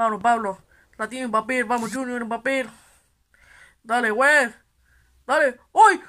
Pablo, Pablo. un papel. Vamos, Junior, papel. Dale, güey. Dale. ¡Uy!